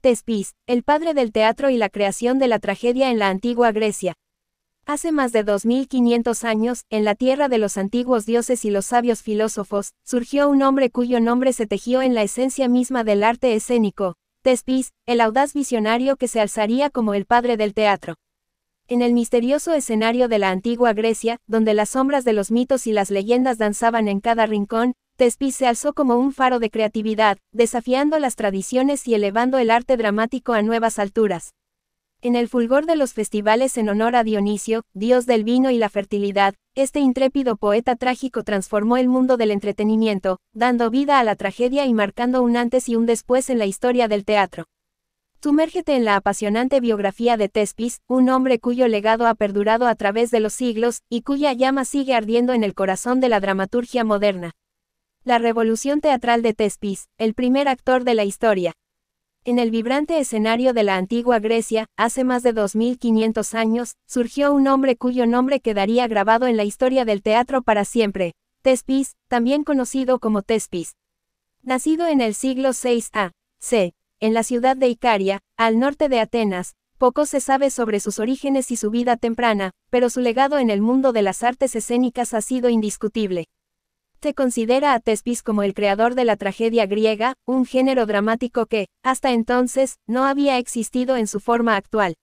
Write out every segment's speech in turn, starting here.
Tespis, el padre del teatro y la creación de la tragedia en la antigua Grecia. Hace más de 2500 años, en la tierra de los antiguos dioses y los sabios filósofos, surgió un hombre cuyo nombre se tejió en la esencia misma del arte escénico, Tespis, el audaz visionario que se alzaría como el padre del teatro. En el misterioso escenario de la antigua Grecia, donde las sombras de los mitos y las leyendas danzaban en cada rincón, Tespis se alzó como un faro de creatividad, desafiando las tradiciones y elevando el arte dramático a nuevas alturas. En el fulgor de los festivales en honor a Dionisio, dios del vino y la fertilidad, este intrépido poeta trágico transformó el mundo del entretenimiento, dando vida a la tragedia y marcando un antes y un después en la historia del teatro. Sumérgete en la apasionante biografía de Tespis, un hombre cuyo legado ha perdurado a través de los siglos, y cuya llama sigue ardiendo en el corazón de la dramaturgia moderna. La revolución teatral de Tespis, el primer actor de la historia. En el vibrante escenario de la antigua Grecia, hace más de 2500 años, surgió un hombre cuyo nombre quedaría grabado en la historia del teatro para siempre, Tespis, también conocido como Tespis. Nacido en el siglo 6 A.C., en la ciudad de Icaria, al norte de Atenas, poco se sabe sobre sus orígenes y su vida temprana, pero su legado en el mundo de las artes escénicas ha sido indiscutible. Se considera a Tespis como el creador de la tragedia griega, un género dramático que, hasta entonces, no había existido en su forma actual.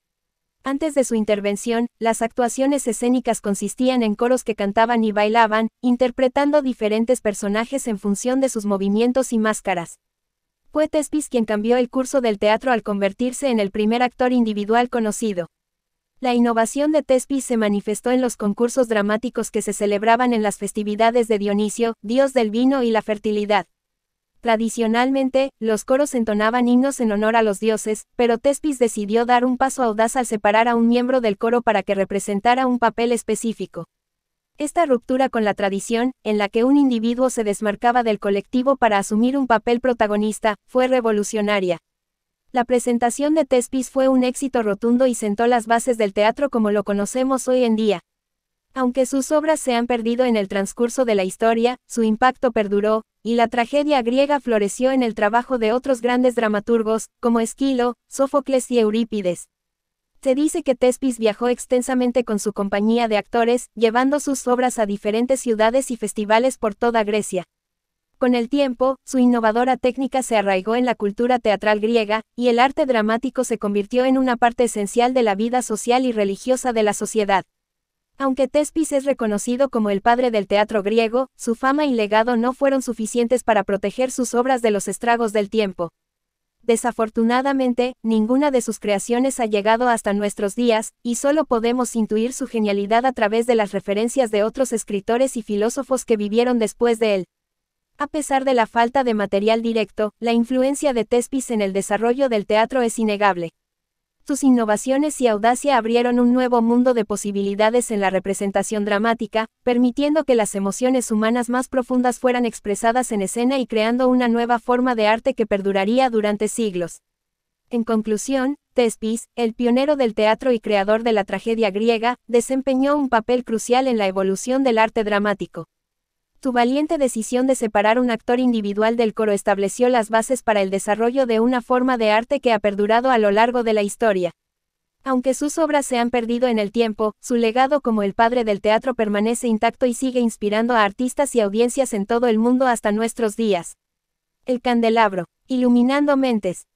Antes de su intervención, las actuaciones escénicas consistían en coros que cantaban y bailaban, interpretando diferentes personajes en función de sus movimientos y máscaras. Fue Tespis quien cambió el curso del teatro al convertirse en el primer actor individual conocido. La innovación de Tespis se manifestó en los concursos dramáticos que se celebraban en las festividades de Dionisio, dios del vino y la fertilidad. Tradicionalmente, los coros entonaban himnos en honor a los dioses, pero Tespis decidió dar un paso audaz al separar a un miembro del coro para que representara un papel específico. Esta ruptura con la tradición, en la que un individuo se desmarcaba del colectivo para asumir un papel protagonista, fue revolucionaria. La presentación de Tespis fue un éxito rotundo y sentó las bases del teatro como lo conocemos hoy en día. Aunque sus obras se han perdido en el transcurso de la historia, su impacto perduró, y la tragedia griega floreció en el trabajo de otros grandes dramaturgos, como Esquilo, Sófocles y Eurípides. Se dice que Tespis viajó extensamente con su compañía de actores, llevando sus obras a diferentes ciudades y festivales por toda Grecia. Con el tiempo, su innovadora técnica se arraigó en la cultura teatral griega, y el arte dramático se convirtió en una parte esencial de la vida social y religiosa de la sociedad. Aunque Tespis es reconocido como el padre del teatro griego, su fama y legado no fueron suficientes para proteger sus obras de los estragos del tiempo. Desafortunadamente, ninguna de sus creaciones ha llegado hasta nuestros días, y solo podemos intuir su genialidad a través de las referencias de otros escritores y filósofos que vivieron después de él. A pesar de la falta de material directo, la influencia de Tespis en el desarrollo del teatro es innegable. Sus innovaciones y audacia abrieron un nuevo mundo de posibilidades en la representación dramática, permitiendo que las emociones humanas más profundas fueran expresadas en escena y creando una nueva forma de arte que perduraría durante siglos. En conclusión, Tespis, el pionero del teatro y creador de la tragedia griega, desempeñó un papel crucial en la evolución del arte dramático. Tu valiente decisión de separar un actor individual del coro estableció las bases para el desarrollo de una forma de arte que ha perdurado a lo largo de la historia. Aunque sus obras se han perdido en el tiempo, su legado como el padre del teatro permanece intacto y sigue inspirando a artistas y audiencias en todo el mundo hasta nuestros días. El candelabro, iluminando mentes,